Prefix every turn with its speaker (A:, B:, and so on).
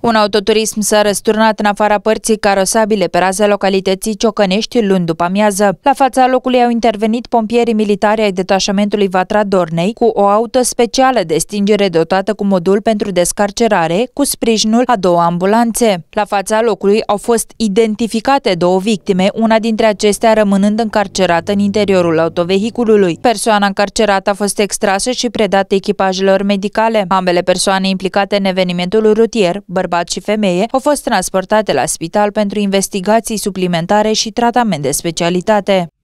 A: Un autoturism s-a răsturnat în afara părții carosabile pe raza localității Ciocănești luni după amiază. La fața locului au intervenit pompierii militari ai detașamentului Vatra Dornei cu o auto specială de stingere dotată cu modul pentru descarcerare cu sprijinul a două ambulanțe. La fața locului au fost identificate două victime, una dintre acestea rămânând încarcerată în interiorul autovehiculului. Persoana încarcerată a fost extrasă și predată echipajelor medicale. Ambele persoane implicate în evenimentul rutier, bărbat bărbat și femeie au fost transportate la spital pentru investigații suplimentare și tratament de specialitate.